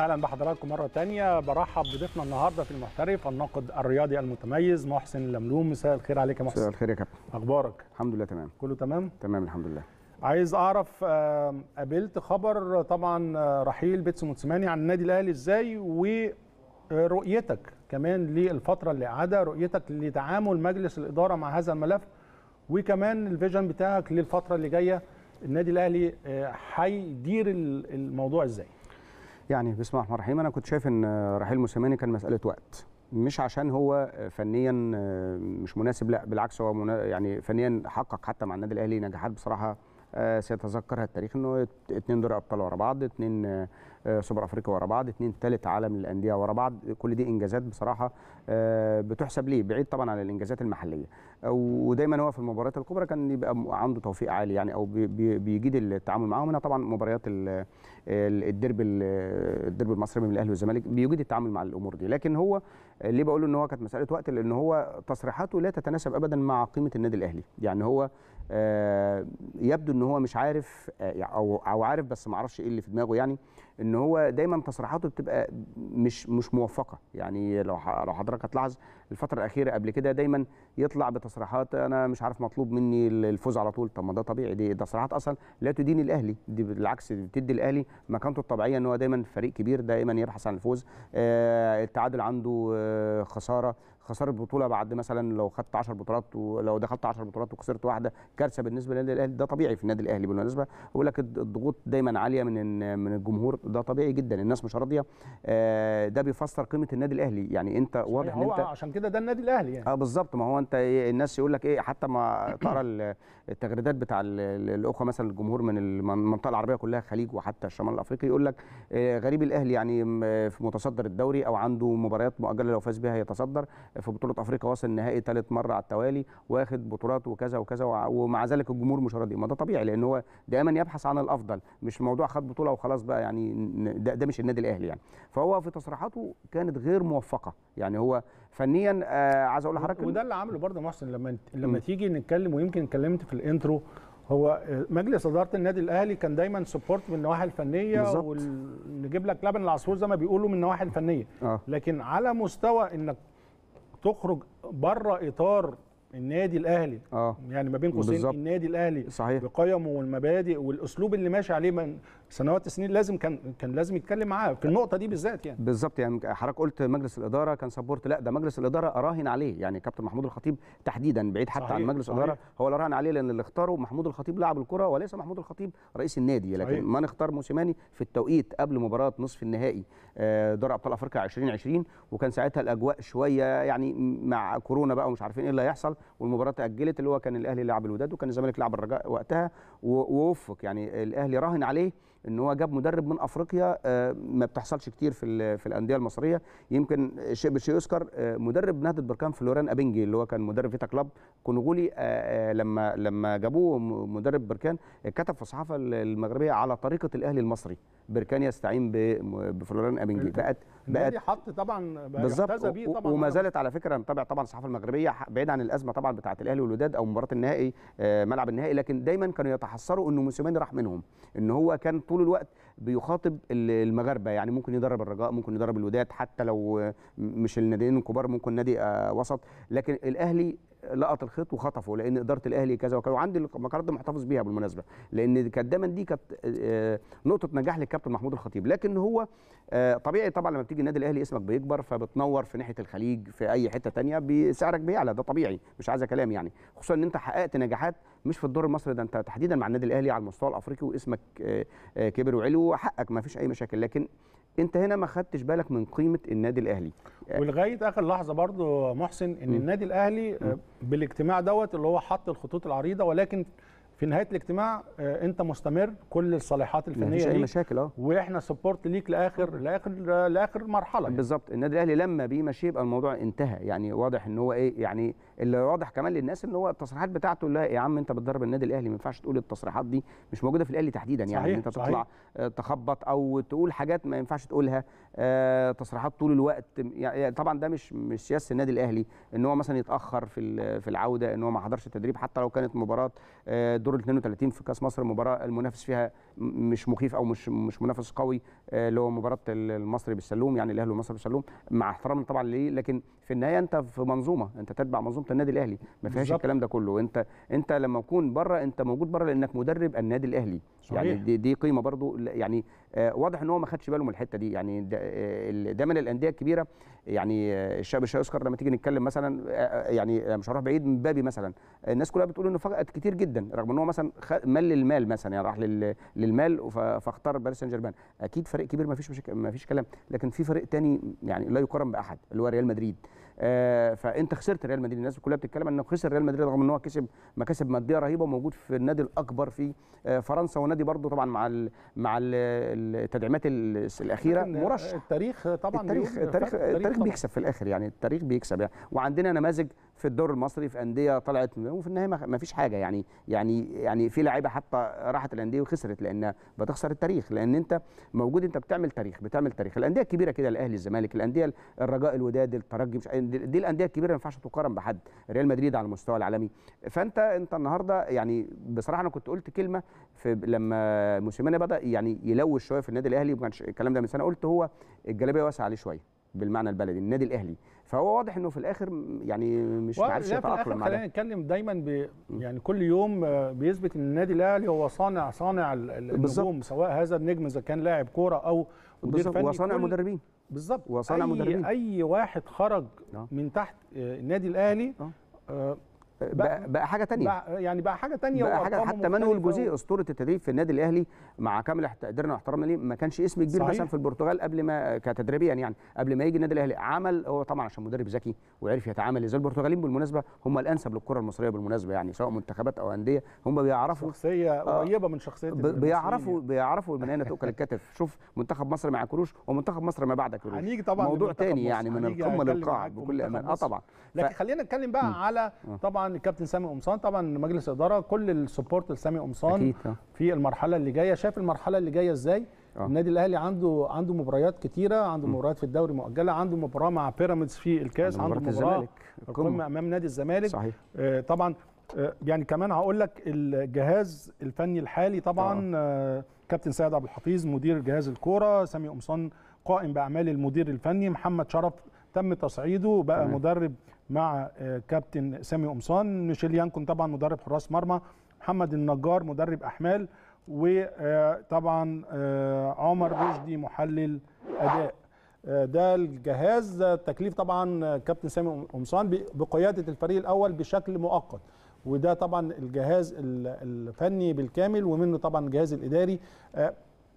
اهلا بحضراتكم مره تانية برحب بضيفنا النهارده في المحترف الناقد الرياضي المتميز محسن اللملوم مساء الخير عليك يا محسن مساء الخير يا كابتن اخبارك الحمد لله تمام كله تمام تمام الحمد لله عايز اعرف قابلت خبر طبعا آه، رحيل بيتسو موتسماني عن النادي الاهلي ازاي ورؤيتك كمان للفتره اللي قاعده رؤيتك لتعامل مجلس الاداره مع هذا الملف وكمان الفيجن بتاعك للفتره اللي جايه النادي الاهلي آه، هيدير الموضوع ازاي يعني بسم الله الرحمن الرحيم انا كنت شايف ان رحيل موسيماني كان مساله وقت مش عشان هو فنيا آه، مش مناسب لا بالعكس هو منا... يعني فنيا حقق حتى مع النادي الاهلي نجاحات بصراحه آه، سيتذكرها التاريخ انه اتنين دوري ابطال ورا بعض اتنين آه، آه، سوبر افريقيا ورا بعض اثنين ثالث عالم للانديه ورا بعض كل دي انجازات بصراحه آه، بتحسب ليه بعيد طبعا عن الانجازات المحليه آه، ودايما هو في المباريات الكبرى كان يبقى عنده توفيق عالي يعني او بيجيد التعامل معاهم هنا طبعا مباريات الديربي الديربي المصري بين الاهلي والزمالك بيجيد التعامل مع الامور دي لكن هو ليه بقول ان هو كانت مساله وقت لان هو تصريحاته لا تتناسب ابدا مع قيمه النادي الاهلي يعني هو يبدو ان هو مش عارف يعني او او عارف بس ما اعرفش ايه اللي في دماغه يعني ان هو دايما تصريحاته بتبقى مش مش موفقه يعني لو لو حضرتك هتلاحظ الفتره الاخيره قبل كده دايما يطلع بتصريحات انا مش عارف مطلوب مني الفوز على طول طب ما ده طبيعي دي تصريحات اصلا لا تدين الاهلي دي بالعكس بتدي الاهلي مكانته الطبيعيه ان هو دايما فريق كبير دايما يبحث عن الفوز آه التعادل عنده آه خساره خساره بطوله بعد مثلا لو خدت 10 بطولات ولو دخلت 10 بطولات وخسرت واحده كارثه بالنسبه للنادي الاهلي ده طبيعي في النادي الاهلي بالمناسبه بقول لك الضغوط دايما عاليه من من الجمهور ده طبيعي جدا الناس مش راضيه آه، ده بيفسر قيمه النادي الاهلي يعني انت واضح ان انت عشان كده ده النادي الاهلي يعني اه بالظبط ما هو انت إيه، الناس يقول لك ايه حتى ما تقرا التغريدات بتاع الاخوه مثلا الجمهور من المنطقه العربيه كلها خليج وحتى الشمال الافريقي يقول لك آه، غريب الاهلي يعني في متصدر الدوري او عنده مباريات مؤجله لو فاز بها يتصدر في بطوله افريقيا واصل النهائي ثالث مره على التوالي واخد بطولات وكذا وكذا ومع ذلك الجمهور مش راضي ما ده طبيعي لان هو دائما يبحث عن الافضل مش موضوع خد بطوله وخلاص بقى يعني ده, ده مش النادي الاهلي يعني فهو في تصريحاته كانت غير موفقه يعني هو فنيا آه عايز اقول لحضرتك وده اللي عمله برضه محسن لما لما تيجي نتكلم ويمكن اتكلمت في الانترو هو آه، مجلس اداره النادي الاهلي كان دايما سبورت من النواحي الفنيه ونجيب لك لبن العصفور زي ما بيقولوا من النواحي الفنيه آه. لكن على مستوى انك تخرج بره اطار النادي الاهلي اه يعني ما بين قوسين النادي الاهلي صحيح بقيمه والمبادئ والاسلوب اللي ماشي عليه من سنوات سنين لازم كان كان لازم يتكلم معاه في النقطه دي بالذات يعني بالظبط يعني حضرتك قلت مجلس الاداره كان سبورت لا ده مجلس الاداره اراهن عليه يعني كابتن محمود الخطيب تحديدا بعيد حتى صحيح. عن مجلس الاداره هو اللي راهن عليه لان اللي اختاره محمود الخطيب لاعب الكره وليس محمود الخطيب رئيس النادي لكن صحيح. من اختار موسيماني في التوقيت قبل مباراه نصف النهائي آه، دوري ابطال افريقيا 2020 وكان ساعتها الاجواء شويه يعني مع كورونا بقى ومش عارفين ايه اللي هيحصل والمباراه تاجلت اللي هو كان الاهلي لعب الوداد وكان الزمالك لعب الرجاء وقتها ووفق يعني الاهلي راهن عليه ان هو جاب مدرب من افريقيا آه، ما بتحصلش كتير في في الانديه المصريه يمكن شيء بشيء يذكر آه، مدرب نهضه بركان فلوران ابنجي اللي هو كان مدرب فيتا كلاب كونغولي آه، لما لما جابوه مدرب بركان كتب في الصحافه المغربيه على طريقه الاهلي المصري بركان يستعين بفلوران ابنجي بقت بقت حط طبعا بالظبط وما زالت على فكره نتابع طبعا الصحافه المغربيه بعيد عن الازمه طبعا بتاعه الاهلي والوداد او مباراه النهائي آه، ملعب النهائي لكن دايما كانوا يتحسروا انه موسيماني راح منهم ان هو كان طول الوقت بيخاطب المغاربه يعني ممكن يدرب الرجاء ممكن يدرب الوداد حتى لو مش الناديين الكبار ممكن نادي آه، وسط لكن الاهلي لقط الخيط وخطفه لان اداره الاهلي كذا وكذا وعندي المقرات دي محتفظ بيها بالمناسبه لان كانت دايما دي كانت آه، آه، نقطه نجاح للكابتن محمود الخطيب لكن هو طبيعي طبعا لما بتيجي النادي الاهلي اسمك بيكبر فبتنور في ناحيه الخليج في اي حته ثانيه سعرك بيعلى ده طبيعي مش عايزه كلام يعني خصوصا ان انت حققت نجاحات مش في الدور المصري ده انت تحديدا مع النادي الاهلي على المستوى الافريقي واسمك آه، آه، كبر وعلو وحقك ما فيش اي مشاكل لكن انت هنا ما خدتش بالك من قيمه النادي الاهلي آه، ولغايه اخر لحظه برضو محسن ان م. النادي الاهلي م. بالاجتماع دوت اللي هو حط الخطوط العريضه ولكن في نهايه الاجتماع انت مستمر كل الصالحات الفنيه مفيش اي مشاكل اه واحنا سبورت ليك لاخر لاخر لاخر مرحله يعني. بالظبط النادي الاهلي لما بيمشي يبقى الموضوع انتهى يعني واضح ان هو ايه يعني اللي واضح كمان للناس ان هو التصريحات بتاعته لا يا عم انت بتدرب النادي الاهلي ما ينفعش تقول التصريحات دي مش موجوده في الاهلي تحديدا يعني صحيح انت تطلع صحيح. آه، تخبط او تقول حاجات ما ينفعش تقولها آه، تصريحات طول الوقت يعني طبعا ده مش مش سياسه النادي الاهلي ان هو مثلا يتاخر في في العوده ان هو ما حضرش التدريب حتى لو كانت مباراه آه، دور ال 32 في كاس مصر المباراه المنافس فيها مش مخيف او مش مش منافس قوي آه، اللي هو مباراه المصري بالسلوم يعني الاهلي والمصري بالسلوم مع احترامنا طبعا ليه لكن في النهايه انت في منظومه انت تتبع منظومه النادي الاهلي ما فيهاش الكلام ده كله انت انت لما تكون بره انت موجود بره لانك مدرب النادي الاهلي يعني صحيح. يعني دي, دي قيمه برضو يعني آه واضح ان هو ما خدش باله من الحته دي يعني آه، ده من الانديه الكبيره يعني آه، الشاب مش هيذكر لما تيجي نتكلم مثلا آه، يعني مش هروح بعيد من بابي مثلا الناس كلها بتقول انه فقد كتير جدا رغم ان هو مثلا مل المال مثلا يعني راح للمال فاختار باريس سان جيرمان اكيد فريق كبير ما فيش ما فيش كلام لكن في فريق تاني يعني لا يقارن باحد اللي هو ريال مدريد آه، فانت خسرت ريال مدريد الناس كلها بتتكلم انه خسر ريال مدريد رغم ان هو كسب مكاسب ماديه رهيبه وموجود في النادي الاكبر في آه، فرنسا والنادي برضه طبعا مع مع التدعيمات الاخيره مرشح التاريخ طبعا التاريخ, التاريخ, التاريخ بيكسب في الاخر يعني التاريخ بيكسب يعني وعندنا نماذج في الدور المصري في انديه طلعت وفي النهايه ما فيش حاجه يعني يعني يعني في لعيبه حتى راحت الانديه وخسرت لان بتخسر التاريخ لان انت موجود انت بتعمل تاريخ بتعمل تاريخ الانديه الكبيره كده الاهلي الزمالك الانديه الرجاء الوداد الترجي مش دي الانديه الكبيره ما ينفعش تقارن بحد ريال مدريد على المستوى العالمي فانت انت النهارده يعني بصراحه انا كنت قلت كلمه في لما موسيماني بدا يعني يلوش شويه في النادي الاهلي ما كانش الكلام ده من سنه قلت هو الجلابيه واسعه عليه شويه بالمعنى البلدي النادي الاهلي فهو واضح انه في الاخر يعني مش عارف يتاقلم معاه خلينا نتكلم دايما يعني كل يوم آه، بيثبت ان النادي الاهلي هو صانع صانع النجوم بالزبط. سواء هذا النجم اذا كان لاعب كوره او مدير فني وصانع كل... مدربين بالظبط وصانع أي مدربين اي واحد خرج أه. من تحت آه، النادي الاهلي أه. آه، بقى, بقى حاجه تانية بقى يعني بقى حاجه تانية بقى حاجه حتى مانويل جوزيه اسطوره التدريب في النادي الاهلي مع كامل تقديرنا واحترامنا ليه ما كانش اسم كبير مثلا في البرتغال قبل ما كتدريبيا يعني قبل ما يجي النادي الاهلي عمل هو طبعا عشان مدرب ذكي وعرف يتعامل ازاي البرتغاليين بالمناسبه هم الانسب للكره المصريه بالمناسبه يعني سواء منتخبات او انديه هم بيعرفوا شخصيه آه، قريبه من شخصيه بيعرفوا يعني. بيعرفوا من اين تؤكل الكتف شوف منتخب مصر مع كروش ومنتخب مصر ما بعد كروش هنيجي طبعا موضوع تاني يعني من القمه للقاع بكل امان اه طبعا لكن خلينا نتكلم بقى على آه. طبعا الكابتن سامي قمصان طبعا مجلس اداره كل السبورت لسامي قمصان آه. في المرحله اللي جايه شايف المرحله اللي جايه ازاي أوه. النادي الاهلي عنده عنده مباريات كتيره عنده م. مباريات في الدوري مؤجله عنده مباراه مع بيراميدز في الكاس عنده مباراه الزمالك القمه امام نادي الزمالك صحيح. آه طبعا آه يعني كمان هقول لك الجهاز الفني الحالي طبعا آه. آه كابتن سيد عبد الحفيظ مدير جهاز الكوره سامي قمصان قائم باعمال المدير الفني محمد شرف تم تصعيده بقى مدرب مع آه، كابتن سامي قمصان ميشيل يانكون طبعا مدرب حراس مرمى محمد النجار مدرب احمال وطبعا آه، آه، عمر رشدي محلل اداء ده الجهاز تكليف طبعا كابتن سامي قمصان بقياده الفريق الاول بشكل مؤقت وده طبعا الجهاز الفني بالكامل ومنه طبعا الجهاز الاداري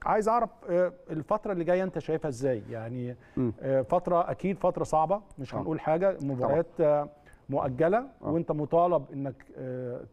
عايز اعرف آه، الفتره اللي جايه انت شايفها ازاي يعني آه، فتره اكيد فتره صعبه مش آه. هنقول حاجه مباريات مؤجله وانت مطالب انك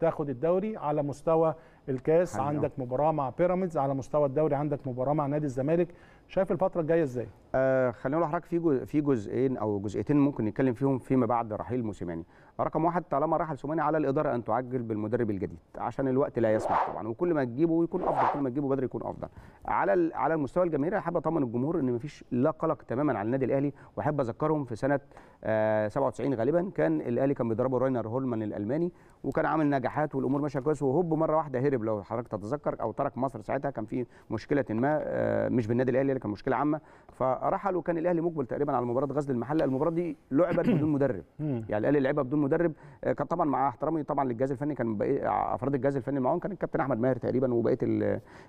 تاخد الدوري على مستوى الكاس عندك مباراه مع بيراميدز على مستوى الدوري عندك مباراه مع نادي الزمالك شايف الفتره الجايه ازاي آه خلينا نقول لحضرتك في في جزئين او جزئيتين ممكن نتكلم فيهم فيما بعد رحيل موسيماني رقم واحد طالما راح السوماني على الاداره ان تعجل بالمدرب الجديد عشان الوقت لا يسمح طبعا وكل ما تجيبه يكون افضل كل ما تجيبه بدري يكون افضل على على المستوى الجماهيري احب اطمن الجمهور ان مفيش لا قلق تماما على النادي الاهلي واحب اذكرهم في سنه 97 آه، غالبا كان الاهلي كان بيضربه راينر هولمان الالماني وكان عامل نجاحات والامور ماشيه كويس وهوب مره واحده هرب لو حضرتك تتذكر او ترك مصر ساعتها كان في مشكله ما آه، مش بالنادي الاهلي كان مشكله عامه فرحل وكان الاهلي مقبل تقريبا على مباراه غزل المحله المباراه دي لعبت بدون مدرب يعني الاهلي لعبها بدون المدرب آه، كان طبعا مع احترامي طبعا للجهاز الفني كان افراد الجهاز الفني معاهم كان الكابتن احمد ماهر تقريبا وبقيه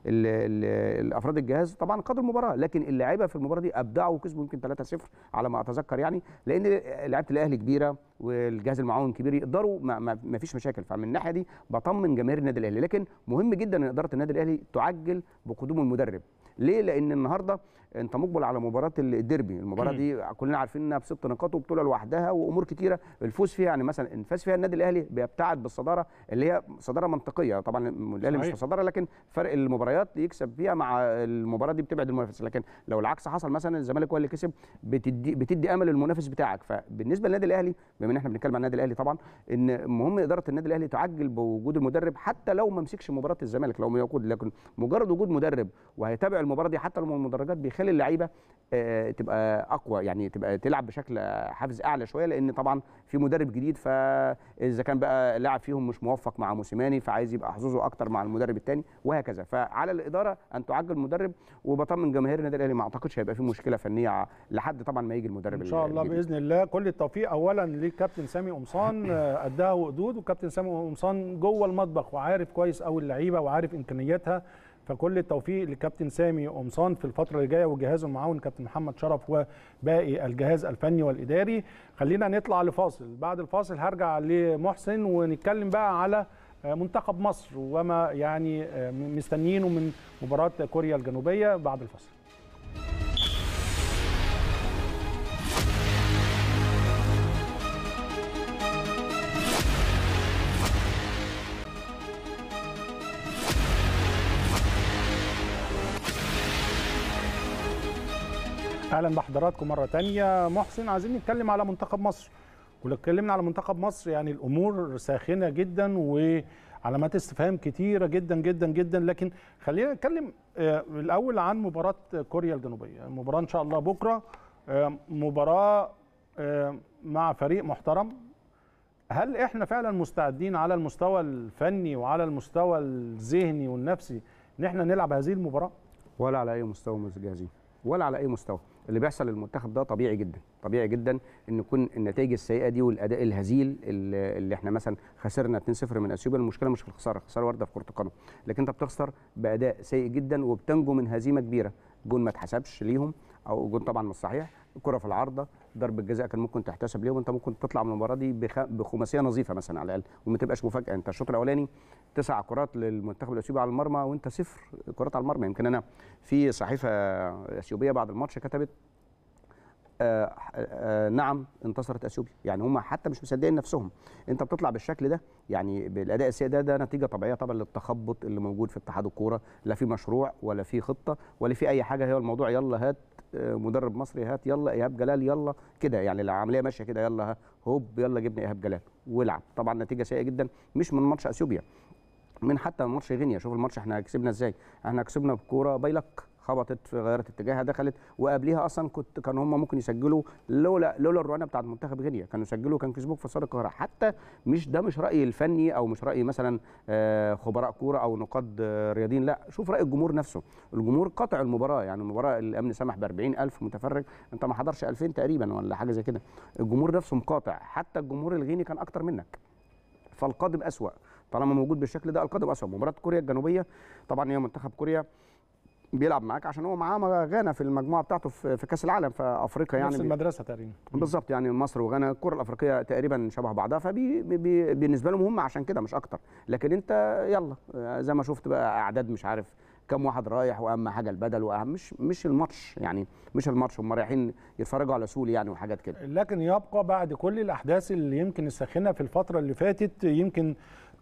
الافراد الجهاز طبعا قدر المباراه لكن اللعيبه في المباراه دي ابدعوا وكسبوا يمكن 3-0 على ما اتذكر يعني لان لعيبه الاهلي كبيره والجهاز المعاون كبير يقدروا ما, ما فيش مشاكل فمن الناحيه دي بطمن جماهير النادي الاهلي لكن مهم جدا ان اداره النادي الاهلي تعجل بقدوم المدرب ليه لان النهارده انت مقبل على مباراه الديربي المباراه دي كلنا عارفين انها بست نقاط وبطوله لوحدها وامور كتيره الفوز فيها يعني مثلا ان فاز فيها النادي الاهلي بيبتعد بالصداره اللي هي صداره منطقيه طبعا الاهلي مش في صداره لكن فرق المباريات يكسب فيها مع المباراه دي بتبعد المنافس لكن لو العكس حصل مثلا الزمالك هو اللي كسب بتدي بتدي امل للمنافس بتاعك فبالنسبه للنادي الاهلي بما ان احنا بنتكلم عن النادي الاهلي طبعا ان مهم اداره النادي الاهلي تعجل بوجود المدرب حتى لو ما مسكش مباراه الزمالك لو ما يقود لكن مجرد وجود مدرب وهيتابع المباراه دي حتى لو المدرجات بيخ بيخلي اللعيبه آه، تبقى اقوى يعني تبقى تلعب بشكل حافز اعلى شويه لان طبعا في مدرب جديد فاذا كان بقى لاعب فيهم مش موفق مع موسيماني فعايز يبقى حظوظه اكتر مع المدرب الثاني وهكذا فعلى الاداره ان تعجل المدرب وبطمن جماهير النادي الاهلي ما اعتقدش هيبقى في مشكله فنيه لحد طبعا ما يجي المدرب ان شاء الله الجديد. باذن الله كل التوفيق اولا للكابتن سامي قمصان قدها آه، وقدود وكابتن سامي قمصان جوه المطبخ وعارف كويس قوي اللعيبه وعارف امكانياتها فكل التوفيق لكابتن سامي قمصان في الفتره اللي جايه وجهازه المعاون كابتن محمد شرف وباقي الجهاز الفني والاداري خلينا نطلع لفاصل بعد الفاصل هرجع لمحسن ونتكلم بقى على منتخب مصر وما يعني مستنيينه من مباراه كوريا الجنوبيه بعد الفاصل اهلا بحضراتكم مره تانية محسن عايزين نتكلم على منتخب مصر ولو اتكلمنا على منتخب مصر يعني الامور ساخنه جدا وعلامات استفهام كتيره جدا جدا جدا لكن خلينا نتكلم آه، الاول عن مباراه كوريا الجنوبيه المباراه ان شاء الله بكره آه، مباراه آه، مع فريق محترم هل احنا فعلا مستعدين على المستوى الفني وعلى المستوى الذهني والنفسي ان احنا نلعب هذه المباراه ولا على اي مستوى جاهزين ولا على اي مستوى اللي بيحصل للمنتخب ده طبيعي جدا طبيعي جدا ان يكون النتائج السيئه دي والاداء الهزيل اللي احنا مثلا خسرنا 2-0 من اثيوبيا المشكله مش في الخساره الخساره وارده في كره القدم لكن انت بتخسر باداء سيء جدا وبتنجو من هزيمه كبيره جون ما اتحسبش ليهم او جون طبعا مش صحيح كره في العارضه ضربه جزاء كان ممكن تحتسب ليه وانت ممكن تطلع من المباراه دي بخماسيه نظيفه مثلا على الاقل وما تبقاش مفاجاه انت الشوط الاولاني تسع كرات للمنتخب الاثيوبي على المرمى وانت صفر كرات على المرمى يمكن انا في صحيفه اثيوبيه بعد الماتش كتبت آه،, آه آه نعم انتصرت اثيوبيا يعني هم حتى مش مصدقين نفسهم انت بتطلع بالشكل ده يعني بالاداء السيء ده ده نتيجه طبيعيه طبعا للتخبط اللي موجود في اتحاد الكوره لا في مشروع ولا في خطه ولا في اي حاجه هي الموضوع يلا هات مدرب مصري هات يلا ايهاب جلال يلا كده يعني العمليه ماشيه كده يلا هوب يلا جبنا ايهاب جلال والعب طبعا نتيجه سيئه جدا مش من ماتش اثيوبيا من حتى ماتش غينيا شوف الماتش احنا كسبنا ازاي احنا كسبنا بكوره باي خبطت غيرت اتجاهها دخلت وقبليها اصلا كنت كان هم ممكن يسجلوا لولا لولا الروانه بتاعت منتخب غينيا كانوا يسجلوا كان كسبوك في صاله القاهره حتى مش ده مش رايي الفني او مش راي مثلا آه، خبراء كوره او نقاد آه، رياضيين لا شوف راي الجمهور نفسه الجمهور قطع المباراه يعني المباراه الامن سمح ب 40000 متفرج انت ما حضرش 2000 تقريبا ولا حاجه زي كده الجمهور نفسه مقاطع حتى الجمهور الغيني كان اكتر منك فالقادم اسوا طالما موجود بالشكل ده القادم اسوا مباراه كوريا الجنوبيه طبعا هي منتخب كوريا بيلعب معاك عشان هو معاه غانا في المجموعه بتاعته في كاس العالم في افريقيا يعني نفس المدرسه تقريبا بالظبط يعني مصر وغانا الكره الافريقيه تقريبا شبه بعضها فبالنسبه لهم هم عشان كده مش اكتر لكن انت يلا زي ما شفت بقى اعداد مش عارف كم واحد رايح واهم حاجه البدل واهم مش مش الماتش يعني مش الماتش هم رايحين يتفرجوا على سول يعني وحاجات كده لكن يبقى بعد كل الاحداث اللي يمكن الساخنه في الفتره اللي فاتت يمكن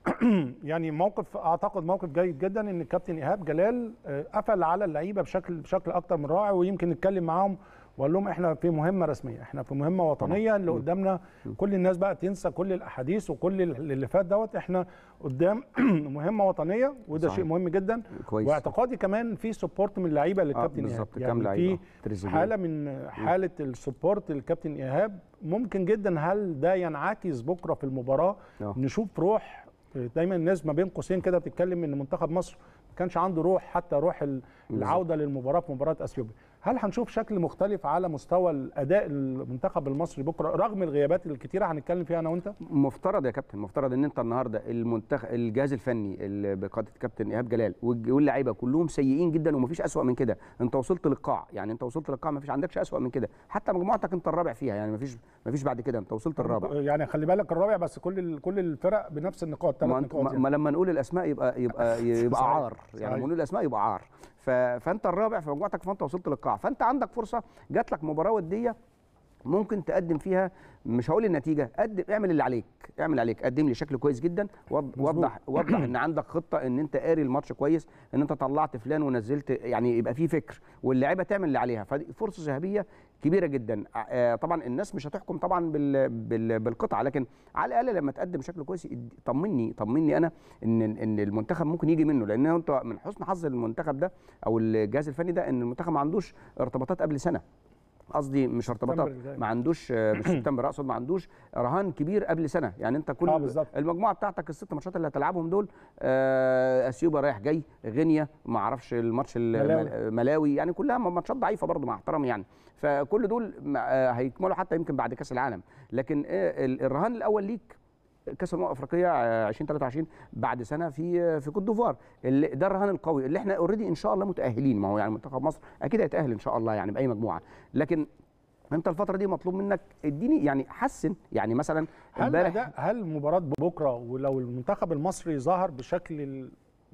يعني موقف اعتقد موقف جيد جدا ان الكابتن ايهاب جلال آه، قفل على اللعيبه بشكل بشكل اكتر من رائع ويمكن نتكلم معاهم وقال لهم احنا في مهمه رسميه احنا في مهمه وطنيه اللي قدامنا كل الناس بقى تنسى كل الاحاديث وكل اللي فات دوت احنا قدام مهمه وطنيه وده صحيح. شيء مهم جدا كويس. واعتقادي كمان في سبورت من اللعيبه للكابتن آه ايهاب يعني في حاله من حاله السبورت للكابتن ايهاب ممكن جدا هل ده ينعكس بكره في المباراه أوه. نشوف روح دايما الناس ما بين قوسين كده بتتكلم ان منتخب مصر ما كانش عنده روح حتى روح العوده للمباراه في مباراه اثيوبيا هل هنشوف شكل مختلف على مستوى الاداء المنتخب المصري بكره رغم الغيابات الكتيره هنتكلم فيها انا وانت مفترض يا كابتن مفترض ان انت النهارده المنتخب الجهاز الفني بقياده كابتن ايهاب جلال واللعيبه كلهم سيئين جدا ومفيش اسوا من كده انت وصلت للقاع يعني انت وصلت للقاع مفيش عندكش اسوا من كده حتى مجموعتك انت الرابع فيها يعني مفيش مفيش بعد كده انت وصلت الرابع يعني خلي بالك الرابع بس كل كل الفرق بنفس النقاط ثلاث نقاط ما, يعني. ما لما نقول الاسماء يبقى يبقى يبقى, يبقى عار يعني لما نقول الاسماء يبقى عار فانت الرابع في مجموعتك فانت وصلت للقاع فانت عندك فرصه جات لك مباراه وديه ممكن تقدم فيها مش هقول النتيجه قدم اعمل اللي عليك اعمل اللي عليك قدم لي شكل كويس جدا وضح وضح ان عندك خطه ان انت قاري الماتش كويس ان انت طلعت فلان ونزلت يعني يبقى في فكر واللاعيبه تعمل اللي عليها فدي فرصه ذهبيه كبيره جدا آه، آه، طبعا الناس مش هتحكم طبعا بال بال بالقطعه لكن على الاقل لما تقدم شكل كويس طمني طمني انا ان ان المنتخب ممكن يجي منه لان انت من حسن حظ المنتخب ده او الجهاز الفني ده ان المنتخب ما عندوش ارتباطات قبل سنه قصدي مش ارتباطات أيوة. ما عندوش آه، مش سبتمبر اقصد ما عندوش رهان كبير قبل سنه يعني انت كل آه المجموعه بتاعتك الست ماتشات اللي هتلعبهم دول آه اثيوبيا رايح جاي غينيا ما اعرفش الماتش ملاوي. ملاوي يعني كلها ماتشات ضعيفه برضه مع احترامي يعني فكل دول آه، هيكملوا حتى يمكن بعد كاس العالم لكن آه، الرهان الاول ليك كاس الامم الافريقيه 2023 آه، بعد سنه في آه، في كوت ديفوار اللي ده الرهان القوي اللي احنا اوريدي ان شاء الله متاهلين ما هو يعني منتخب مصر اكيد هيتاهل ان شاء الله يعني باي مجموعه لكن انت الفتره دي مطلوب منك اديني يعني حسن يعني مثلا هل هل مباراه بكره ولو المنتخب المصري ظهر بشكل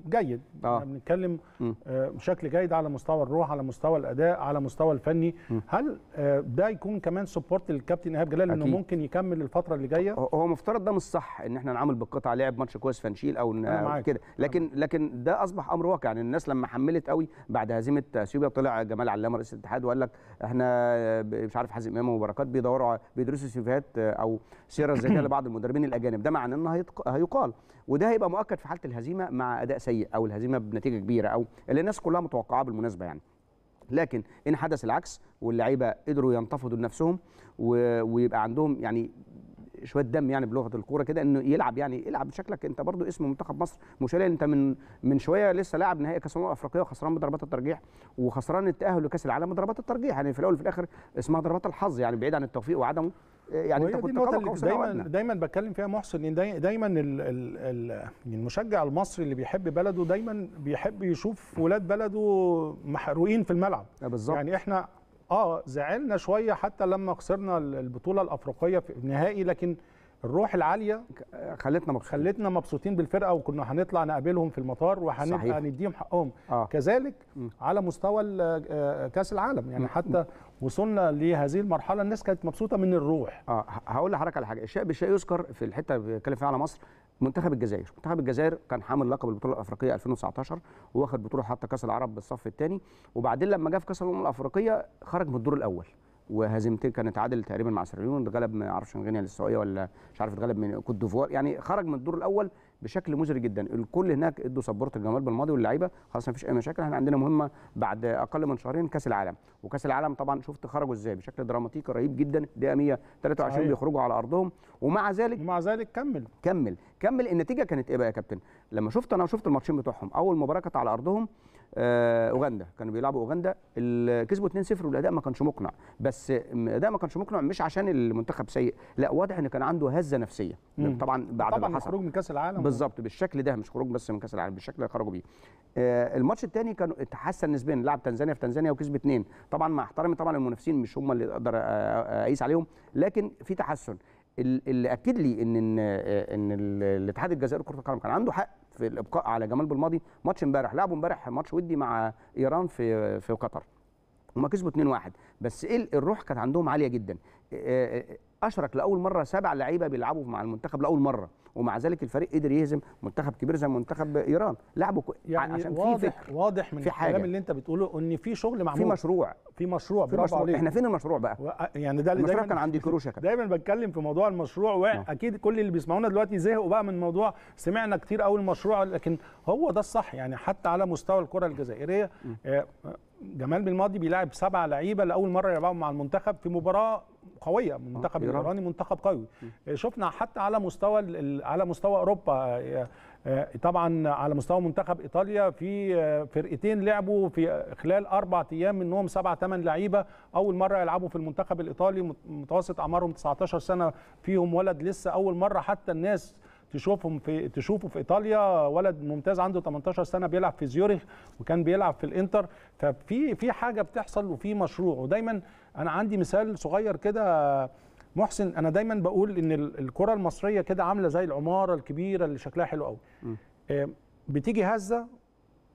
جيد آه. احنا بنتكلم آه بشكل جيد على مستوى الروح على مستوى الاداء على مستوى الفني م. هل آه ده يكون كمان سبورت للكابتن ايهاب جلال انه ممكن يكمل الفتره اللي جايه هو مفترض ده مش صح ان احنا نعمل بالقطع لعب ماتش كويس فنشيل او كده لكن لكن ده اصبح امر واقع يعني الناس لما حملت قوي بعد هزيمه اثيوبيا طلع جمال علامه رئيس الاتحاد وقال لك احنا آه، مش عارف حازم امام وبركات بيدوروا بيدرسوا سيفيهات آه، او سيره ذاتيه لبعض المدربين الاجانب ده معناه انه هيقال وده هيبقى مؤكد في حاله الهزيمه مع اداء سيء او الهزيمه بنتيجه كبيره او اللي الناس كلها متوقعاه بالمناسبه يعني لكن ان حدث العكس واللعيبه قدروا ينتفضوا لنفسهم ويبقى عندهم يعني شويه دم يعني بلغه الكوره كده انه يلعب يعني يلعب بشكلك انت برضو اسم منتخب مصر مشاريع انت من من شويه لسه لاعب نهائي كاس الامم الافريقيه وخسران بضربات الترجيح وخسران التاهل لكاس العالم بضربات الترجيح يعني في الاول وفي الاخر اسمها ضربات الحظ يعني بعيد عن التوفيق وعدمه يعني انت كنت قاب دايما دايما بتكلم فيها محسن ان داي دايما يعني المشجع المصري اللي بيحب بلده دايما بيحب يشوف ولاد بلده محروقين في الملعب آه، بالزبط. يعني احنا اه زعلنا شويه حتى لما خسرنا البطوله الافريقيه في النهائي لكن الروح العاليه خلتنا مبسوطين. خلتنا مبسوطين بالفرقه وكنا هنطلع نقابلهم في المطار وهنبقى نديهم حقهم آه. كذلك م. على مستوى آه، آه، كاس العالم يعني م. حتى وصلنا لهذه المرحله الناس كانت مبسوطه من الروح اه هقول لحضرتك على حاجه الشيء بالشيء يذكر في الحته اللي بيتكلم فيها على مصر منتخب الجزائر منتخب الجزائر كان حامل لقب البطوله الافريقيه 2019 وواخد بطوله حتى كاس العرب بالصف الثاني وبعدين لما جه في كاس الامم الافريقيه خرج من الدور الاول وهزيمتين كان اتعادل تقريبا مع سيراليون اتغلب ما اعرفش غينيا للسعوديه ولا مش عارف اتغلب من كوت ديفوار يعني خرج من الدور الاول بشكل مزري جدا الكل هناك ادوا سبورت الجمال بالماضي واللعيبه خلاص ما فيش اي مشاكل احنا عندنا مهمه بعد اقل من شهرين كاس العالم وكاس العالم طبعا شفت خرجوا ازاي بشكل دراماتيكي رهيب جدا دقيقه 123 بيخرجوا على ارضهم ومع ذلك ومع ذلك كمل كمل كمل النتيجه كانت ايه بقى يا كابتن لما شفت انا شفت الماتشين بتوعهم اول مباراه كانت على ارضهم آه، اوغندا كانوا بيلعبوا اوغندا كسبوا 2-0 والاداء ما كانش مقنع بس الاداء ما كانش مقنع مش عشان المنتخب سيء لا واضح ان كان عنده هزه نفسيه مم. طبعا بعد طبعا خروج من كاس العالم بالظبط بالشكل ده مش خروج بس من كاس العالم بالشكل اللي خرجوا بيه آه الماتش الثاني كان اتحسن نسبيا لعب تنزانيا في تنزانيا وكسب اثنين طبعا مع احترامي طبعا المنافسين مش هم اللي اقدر اقيس عليهم لكن في تحسن اللي اكد لي ان ان, آه، إن الاتحاد الجزائري لكره القدم كان عنده حق في الابقاء على جمال بالماضي ماتش امبارح لعبوا امبارح ماتش ودي مع ايران في في قطر هما كسبوا 2-1 بس ايه الروح كانت عندهم عاليه جدا اشرك لاول مره سبع لعيبه بيلعبوا مع المنتخب لاول مره ومع ذلك الفريق قدر يهزم منتخب كبير زي منتخب ايران لعبوا يعني عشان واضح في فكر واضح من في الكلام حاجة. اللي انت بتقوله ان في شغل معمول في مشروع في مشروع في مشروع عليك. احنا فين المشروع بقى و... يعني ده اللي دايما كان عندي كروشه دايما بتكلم في موضوع المشروع نعم. واكيد كل اللي بيسمعونا دلوقتي زهقوا بقى من موضوع سمعنا كتير قوي المشروع لكن هو ده الصح يعني حتى على مستوى الكره الجزائريه جمال بالماضي بيلعب سبع لعيبه لاول مره يلعبهم مع المنتخب في مباراه قويه المنتخب آه، الايراني منتخب قوي آه، شفنا حتى على مستوى على مستوى اوروبا آه، طبعا على مستوى منتخب ايطاليا في فرقتين لعبوا في خلال اربع ايام منهم سبعة ثمان لعيبه اول مره يلعبوا في المنتخب الايطالي متوسط اعمارهم 19 سنه فيهم ولد لسه اول مره حتى الناس تشوفهم في تشوفه في ايطاليا ولد ممتاز عنده 18 سنه بيلعب في زيوريخ وكان بيلعب في الانتر ففي في حاجه بتحصل وفي مشروع ودايما انا عندي مثال صغير كده محسن انا دايما بقول ان الكره المصريه كده عامله زي العماره الكبيره اللي شكلها حلو قوي آه، بتيجي هزه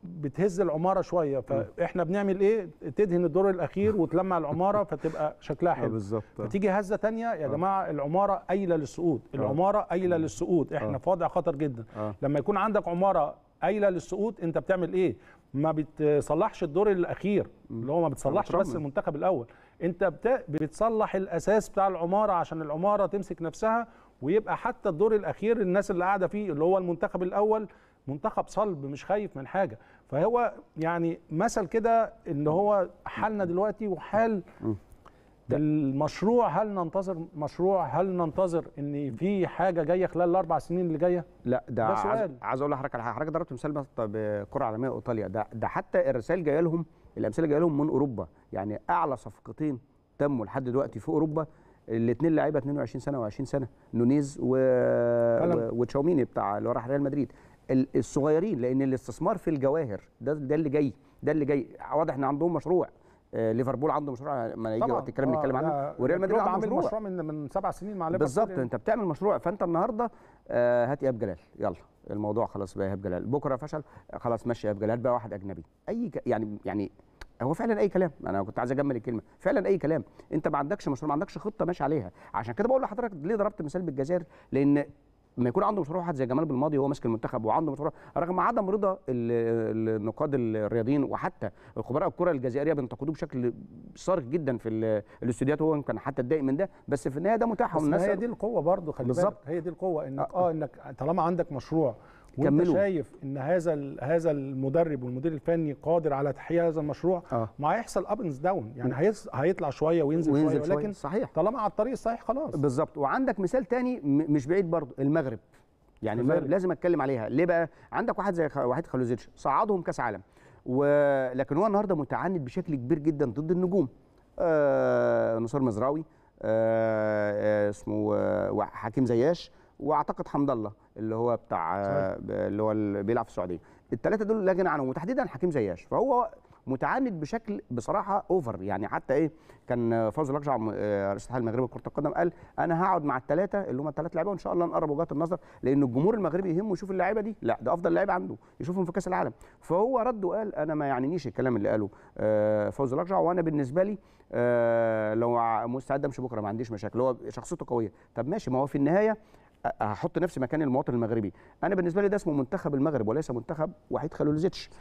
بتهز العماره شويه فاحنا بنعمل ايه تدهن الدور الاخير وتلمع العماره فتبقى شكلها حلو بالظبط فتيجي هزه ثانيه يا آه. جماعه العماره قايله للسقوط آه. العماره قايله للسقوط احنا آه. في وضع خطر جدا لما يكون عندك عماره قايله للسقوط انت بتعمل ايه ما بتصلحش الدور الاخير اللي هو ما بتصلحش بس المنتخب الاول انت بت... بتصلح الاساس بتاع العماره عشان العماره تمسك نفسها ويبقى حتى الدور الاخير الناس اللي قاعده فيه اللي هو المنتخب الاول منتخب صلب مش خايف من حاجه فهو يعني مثل كده ان هو حالنا دلوقتي وحال المشروع هل ننتظر مشروع هل ننتظر ان في حاجه جايه خلال الاربع سنين اللي جايه لا ده, ده سؤال عايز اقول لحضرتك على حاجه حضرتك ضربت مثال بكره عالميه ايطاليا ده ده حتى الرسائل جايه لهم الامثله جايه لهم من اوروبا يعني اعلى صفقتين تموا لحد دلوقتي في اوروبا الاثنين لعيبه 22 سنه و20 سنه نونيز و... و... وتشاوميني بتاع اللي راح ريال مدريد الصغيرين لان الاستثمار في الجواهر ده ده اللي جاي ده اللي جاي واضح ان عندهم مشروع آه، ليفربول عنده مشروع ما يجي وقت الكلام آه، نتكلم عنه آه، وريال مدريد عنده مشروع. مشروع من من سبع سنين مع ليفربول بالظبط انت بتعمل مشروع فانت النهارده هات ايهاب جلال يلا الموضوع خلاص بقى ايهاب جلال بكره فشل خلاص ماشي ايهاب جلال بقى واحد اجنبي اي ك... يعني يعني هو فعلا اي كلام انا كنت عايز اجمل الكلمه فعلا اي كلام انت ما عندكش مشروع ما عندكش خطه ماشي عليها عشان كده بقول لحضرتك ليه ضربت مثال بالجزائر لان لما يكون عنده مشروع واحد زي جمال بالماضي وهو ماسك المنتخب وعنده مشروع رغم عدم رضا النقاد الرياضيين وحتى خبراء الكره الجزائريه بينتقدوه بشكل صارخ جدا في الاستوديوهات وهو كان حتى اتضايق من ده بس في النهايه ده متاح بس هي دي القوه برضه خلي بالك هي دي القوه انك آه. اه انك طالما عندك مشروع وانت كملوا. شايف ان هذا هذا المدرب والمدير الفني قادر على تحقيق هذا المشروع آه. ما هيحصل اب اند داون يعني هيطلع شويه وينزل, وينزل شويه, ولكن صحيح طالما على الطريق الصحيح خلاص بالظبط وعندك مثال تاني مش بعيد برضه المغرب يعني المغرب لازم اتكلم عليها ليه بقى عندك واحد زي واحد خلوزيتش صعدهم كاس عالم ولكن هو النهارده متعند بشكل كبير جدا ضد النجوم آه نصار مزراوي آه, آه، اسمه آه حكيم زياش واعتقد حمد الله اللي هو بتاع اللي هو اللي بيلعب في السعوديه الثلاثه دول لا غنى عنهم وتحديدا حكيم زياش فهو متعاند بشكل بصراحه اوفر يعني حتى ايه كان فوز رجع آه، رئيس الاتحاد المغربي لكره القدم قال انا هقعد مع الثلاثه اللي هم الثلاث لعيبه وان شاء الله نقرب وجهات النظر لان الجمهور المغربي يهمه يشوف اللعيبه دي لا ده افضل لعيب عنده يشوفهم في كاس العالم فهو رد وقال انا ما يعنينيش الكلام اللي قاله آه، فوز رجع وانا بالنسبه لي آه، لو مستعد امشي بكره ما عنديش مشاكل هو شخصيته قويه طب ماشي ما هو في النهايه هحط نفسي مكان المواطن المغربي انا بالنسبه لي ده اسمه منتخب المغرب وليس منتخب وحيد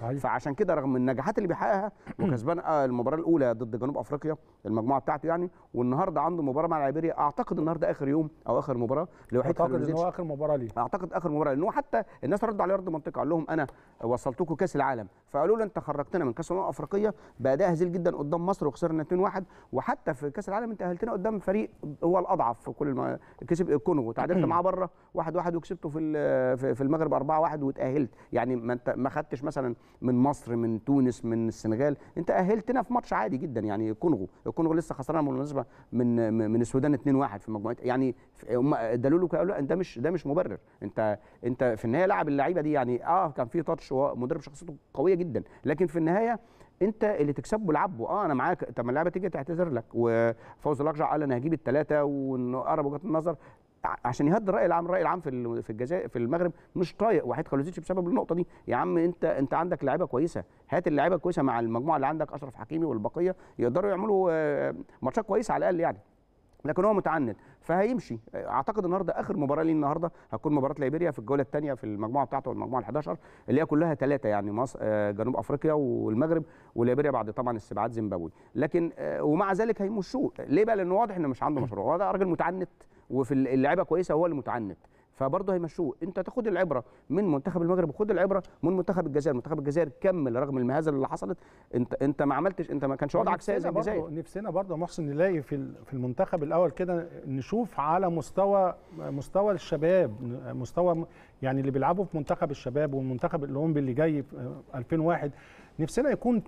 صحيح. فعشان كده رغم النجاحات اللي بيحققها وكسبان آه، المباراه الاولى ضد جنوب افريقيا المجموعه بتاعته يعني والنهارده عنده مباراه مع ليبيريا اعتقد النهارده اخر يوم او اخر مباراه لوحيد اعتقد ان اخر مباراه ليه اعتقد اخر مباراه لان هو حتى الناس ردوا عليه رد منطقي قال لهم انا وصلتكم كاس العالم فقالوا له انت خرجتنا من كاس الامم الافريقيه باداء هزيل جدا قدام مصر وخسرنا 2-1 وحتى في كاس العالم انت اهلتنا قدام فريق هو الاضعف في كل الم... كسب الكونغو تعادلت معاه بره 1 1 وكسبته في في المغرب 4 1 وتاهلت يعني ما انت ما خدتش مثلا من مصر من تونس من السنغال انت اهلتنا في ماتش عادي جدا يعني كونغو الكونغو لسه خسرانه بالمناسبه من من السودان 2 1 في مجموعتها يعني هم ادالوا له قالوا ده مش ده مش مبرر انت انت في النهايه لعب اللعيبه دي يعني اه كان في تاتش ومدرب شخصيته قويه جدا لكن في النهايه انت اللي تكسبه لعبه اه انا معاك طب ما اللعبه تيجي تعتذر لك وفوز الاقجع قال انا هجيب الثلاثه ونقرب وجهه النظر عشان يهدي الراي العام الراي العام في في الجزائر في المغرب مش طايق وحيد خلوزيتش بسبب النقطه دي يا عم انت انت عندك لعيبه كويسه هات اللعيبه الكويسه مع المجموعه اللي عندك اشرف حكيمي والبقيه يقدروا يعملوا آه، ماتشات كويسه على الاقل يعني لكن هو متعنت فهيمشي اعتقد النهارده اخر مباراه ليه النهارده هتكون مباراه ليبيريا في الجوله الثانيه في المجموعه بتاعته المجموعه ال11 اللي هي كلها ثلاثه يعني مصر آه، جنوب افريقيا والمغرب وليبيريا بعد طبعا استبعاد زيمبابوي لكن آه، ومع ذلك هيمشوه ليه بقى لانه واضح انه مش عنده مشروع هو ده راجل متعنت وفي اللعيبه كويسه هو اللي متعنت فبرضه هيمشوه انت تاخد العبره من منتخب المغرب وخد العبره من منتخب الجزائر منتخب الجزائر كمل رغم المهازل اللي حصلت انت انت ما عملتش انت ما كانش وضعك سيء زي الجزائر نفسنا برضه محسن نلاقي في في المنتخب الاول كده نشوف على مستوى مستوى الشباب مستوى يعني اللي بيلعبوا في منتخب الشباب والمنتخب الاولمبي اللي جاي في 2001 نفسنا يكون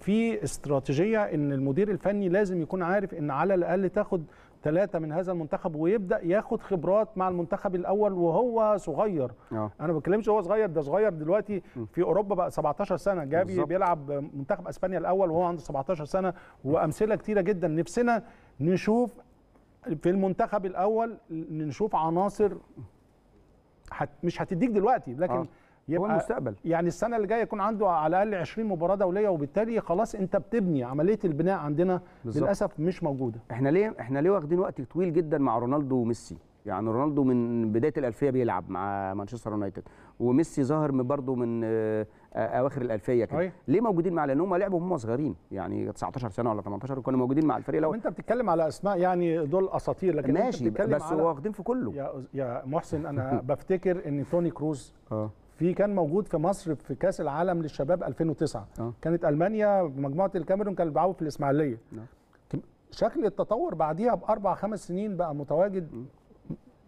في استراتيجيه ان المدير الفني لازم يكون عارف ان على الاقل تاخد ثلاثه من هذا المنتخب ويبدا ياخد خبرات مع المنتخب الاول وهو صغير أوه. انا ما بتكلمش هو صغير ده صغير دلوقتي في اوروبا بقى 17 سنه جابي بالزبط. بيلعب منتخب اسبانيا الاول وهو عنده 17 سنه وامثله كتيره جدا نفسنا نشوف في المنتخب الاول نشوف عناصر حت مش هتديك دلوقتي لكن أوه. يبقى هو المستقبل يعني السنه اللي جايه يكون عنده على الاقل 20 مباراه دوليه وبالتالي خلاص انت بتبني عمليه البناء عندنا بالزبط. للاسف مش موجوده احنا ليه احنا ليه واخدين وقت طويل جدا مع رونالدو وميسي يعني رونالدو من بدايه الالفيه بيلعب مع مانشستر يونايتد وميسي ظهر برضه من آه، آه، اواخر الالفيه كده أيه. ليه موجودين مع لان هم لعبوا هم صغيرين يعني 19 سنه ولا 18 وكانوا موجودين مع الفريق الاول انت بتتكلم على اسماء يعني دول اساطير لكن ماشي انت بتتكلم بس على... واخدين في كله يا يا محسن انا بفتكر ان توني كروز آه. في كان موجود في مصر في كاس العالم للشباب 2009 أه. كانت المانيا مجموعه الكاميرون كانت بيلعبوا في الاسماعيليه أه. شكل التطور بعديها باربع خمس سنين بقى متواجد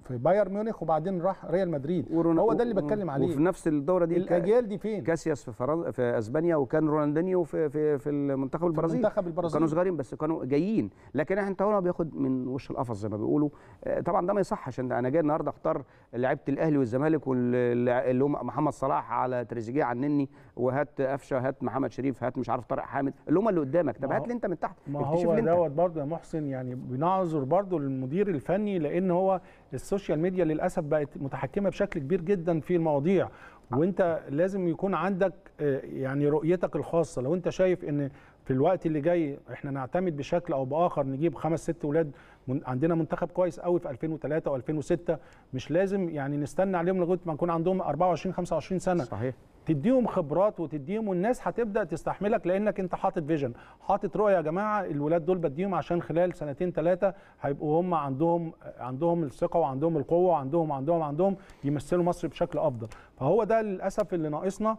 في بايرن ميونخ وبعدين راح ريال مدريد ورون... هو ده اللي بتكلم عليه وفي نفس الدوره دي الاجيال دي فين كاسياس في فرنسا في اسبانيا وكان رونالدينيو في في في المنتخب البرازيلي المنتخب البرازيلي كانوا صغيرين بس كانوا جايين لكن احنا هنا بياخد من وش القفص زي ما بيقولوا آه، طبعا ده ما يصحش عشان انا جاي النهارده اختار لعيبه الاهلي والزمالك واللي هم محمد صلاح على تريزيجيه على النني وهات قفشه هات محمد شريف هات مش عارف طارق حامد اللي هم اللي قدامك طب هات اللي انت من تحت ما هو دوت برضه يا محسن يعني بنعذر برضه للمدير الفني لان هو السوشيال ميديا للاسف بقت متحكمه بشكل كبير جدا في المواضيع وانت لازم يكون عندك آه، يعني رؤيتك الخاصه لو انت شايف ان في الوقت اللي جاي احنا نعتمد بشكل او باخر نجيب خمس ست اولاد من عندنا منتخب كويس قوي في 2003 و2006 مش لازم يعني نستنى عليهم لغايه ما يكون عندهم 24 25 سنه صحيح تديهم خبرات وتديهم والناس هتبدا تستحملك لانك انت حاطط فيجن حاطط رؤيه يا جماعه الولاد دول بديهم عشان خلال سنتين ثلاثه هيبقوا هم عندهم عندهم الثقه وعندهم القوه وعندهم عندهم عندهم يمثلوا مصر بشكل افضل فهو ده للاسف اللي ناقصنا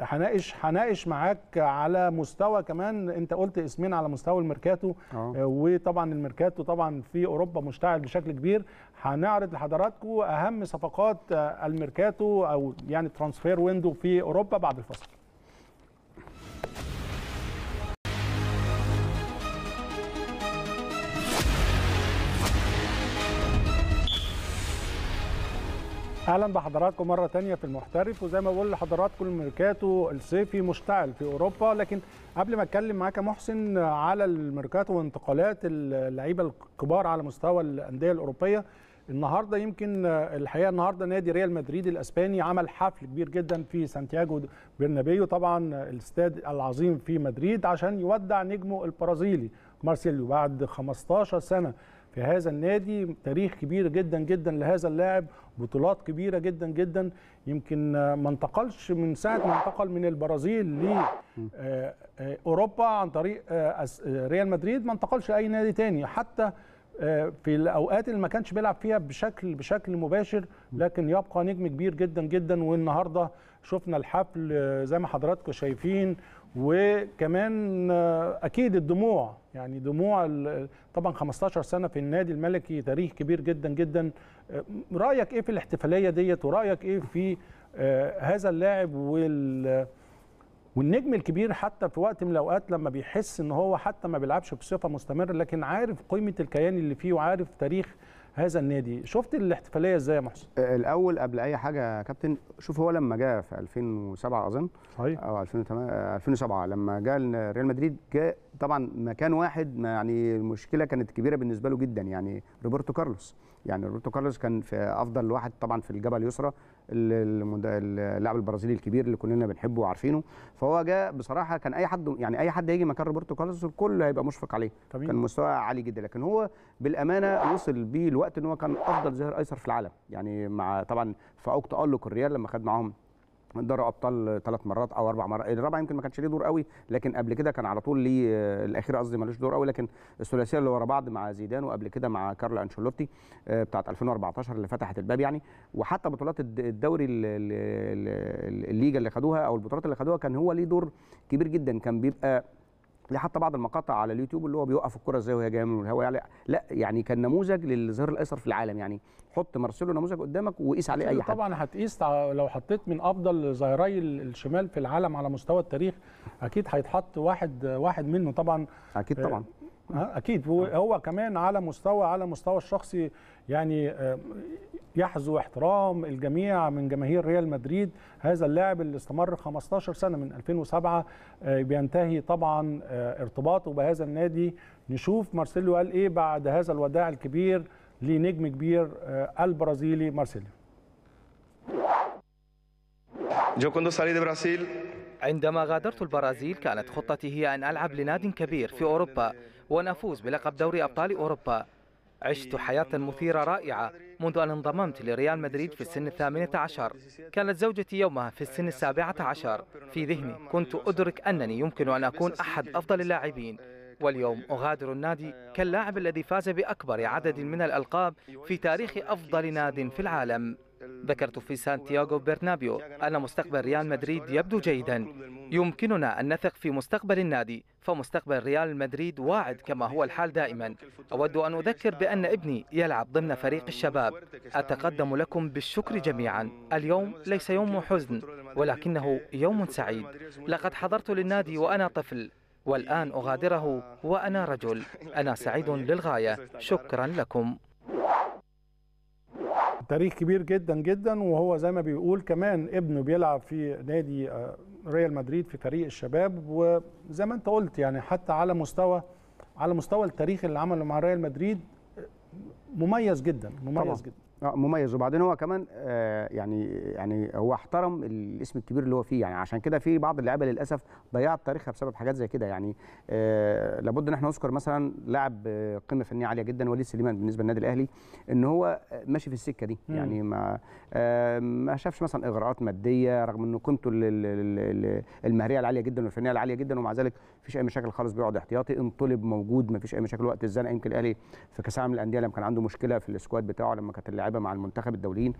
هناقش هناقش معاك على مستوى كمان انت قلت اسمين على مستوى الميركاتو آه. آه، وطبعا الميركاتو طبعا في اوروبا مشتعل بشكل كبير هنعرض لحضراتكم اهم صفقات آه، الميركاتو او يعني ترانسفير ويندو في اوروبا بعد الفصل اهلا بحضراتكم مره تانية في المحترف وزي ما بقول لحضراتكم الميركاتو الصيفي مشتعل في اوروبا لكن قبل ما اتكلم معاك يا محسن على الميركاتو وانتقالات اللعيبه الكبار على مستوى الانديه الاوروبيه النهارده يمكن الحقيقه النهارده نادي ريال مدريد الاسباني عمل حفل كبير جدا في سانتياغو برنابيو طبعا الاستاد العظيم في مدريد عشان يودع نجمه البرازيلي مارسيليو بعد 15 سنه في هذا النادي تاريخ كبير جدا جدا لهذا اللاعب بطولات كبيره جدا جدا يمكن ما انتقلش من ساعه ما انتقل من البرازيل ل آه، آه، اوروبا عن طريق آه، ريال مدريد ما انتقلش اي نادي تاني حتى في الاوقات اللي ما كانش بيلعب فيها بشكل بشكل مباشر لكن يبقى نجم كبير جدا جدا والنهارده شفنا الحفل زي ما حضراتكم شايفين وكمان آه، اكيد الدموع يعني دموع طبعا 15 سنه في النادي الملكي تاريخ كبير جدا جدا آه، رايك ايه في الاحتفاليه ديت ورايك ايه في آه، هذا اللاعب وال والنجم الكبير حتى في وقت من الاوقات لما بيحس ان هو حتى ما بيلعبش بصفه مستمره لكن عارف قيمه الكيان اللي فيه وعارف تاريخ هذا النادي شفت الاحتفاليه ازاي يا محسن آه، الاول قبل اي حاجه يا كابتن شوف هو لما جاء في 2007 اظن صحيح او 2008 2007 آه، لما جاء ريال مدريد جاء طبعا مكان واحد يعني المشكله كانت كبيره بالنسبه له جدا يعني روبرتو كارلوس يعني روبرتو كارلوس كان في افضل واحد طبعا في الجبهه اليسرى اللاعب البرازيلي الكبير اللي كلنا بنحبه وعارفينه فهو جاء بصراحه كان اي حد يعني اي حد هيجي مكان روبرتو كارلوس الكل هيبقى مشفق عليه طبيعي. كان مستواه عالي جدا لكن هو بالامانه وصل بيه الوقت ان هو كان افضل ظهير ايسر في العالم يعني مع طبعا في عوق تالق الريال لما خد معاهم دوري ابطال ثلاث مرات او اربع مرات الرابعه يمكن ما كانش ليه دور قوي لكن قبل كده كان على طول ليه آه، الاخير قصدي ملوش دور قوي لكن الثلاثيه اللي ورا بعض مع زيدان وقبل كده مع كارلو انشيلوتي آه، بتاعه 2014 اللي فتحت الباب يعني وحتى بطولات الدوري الليجا اللي خدوها او البطولات اللي خدوها كان هو ليه دور كبير جدا كان بيبقى ليه حتى بعض المقاطع على اليوتيوب اللي هو بيوقف الكره ازاي وهي جايه من الهواء يعني لا يعني كان نموذج للظهير الايسر في العالم يعني حط مارسيلو نموذج قدامك وقيس عليه اي حاجه طبعا هتقيس لو حطيت من افضل ظهيري الشمال في العالم على مستوى التاريخ اكيد هيتحط واحد واحد منه طبعا اكيد طبعا اكيد هو, نعم. هو كمان على مستوى على مستوى الشخصي يعني آه، يحظو احترام الجميع من جماهير ريال مدريد هذا اللاعب اللي استمر 15 سنه من 2007 آه، بينتهي طبعا آه، ارتباطه بهذا النادي نشوف مارسيلو قال ايه بعد هذا الوداع الكبير لنجم كبير البرازيلي مارسيلو عندما غادرت البرازيل كانت خطتي هي أن ألعب لنادي كبير في أوروبا ونفوز بلقب دوري أبطال أوروبا عشت حياة مثيرة رائعة منذ أن انضممت لريال مدريد في السن الثامنة عشر كانت زوجتي يومها في السن السابعة عشر في ذهني كنت أدرك أنني يمكن أن أكون أحد أفضل اللاعبين واليوم أغادر النادي كاللاعب الذي فاز بأكبر عدد من الألقاب في تاريخ أفضل ناد في العالم ذكرت في سانتياغو برنابيو أن مستقبل ريال مدريد يبدو جيدا يمكننا أن نثق في مستقبل النادي فمستقبل ريال مدريد واعد كما هو الحال دائما أود أن أذكر بأن ابني يلعب ضمن فريق الشباب أتقدم لكم بالشكر جميعا اليوم ليس يوم حزن ولكنه يوم سعيد لقد حضرت للنادي وأنا طفل والآن أغادره وأنا رجل أنا سعيد للغاية شكرا لكم تاريخ كبير جدا جدا وهو زي ما بيقول كمان ابنه بيلعب في نادي آه، ريال مدريد في فريق الشباب وزي ما انت قلت يعني حتى على مستوى على مستوى التاريخ اللي عمله مع ريال مدريد آه، مميز جدا مميز طبعا. جدا آه، مميز وبعدين هو كمان آه يعني يعني هو احترم الاسم الكبير اللي هو فيه يعني عشان كده في بعض اللعيبه للاسف ضيعت تاريخها بسبب حاجات زي كده يعني آه لابد ان احنا نذكر مثلا لاعب آه، قيمه فنيه عاليه جدا وليد سليمان بالنسبه للنادي الاهلي ان هو آه، ماشي في السكه دي مم. يعني ما آه ما شافش مثلا اغراءات ماديه رغم انه قيمته المهريه العاليه جدا والفنيه العاليه جدا ومع ذلك فيش اي مشاكل خالص بيقعد احتياطي ان طلب موجود ما فيش اي مشاكل وقت الزنقه يمكن الاهلي في كاس العالم الانديه لما كان عنده مشكله في السكواد بتاعه لما كانت اللعيبه اللعبه مع المنتخب الدوليين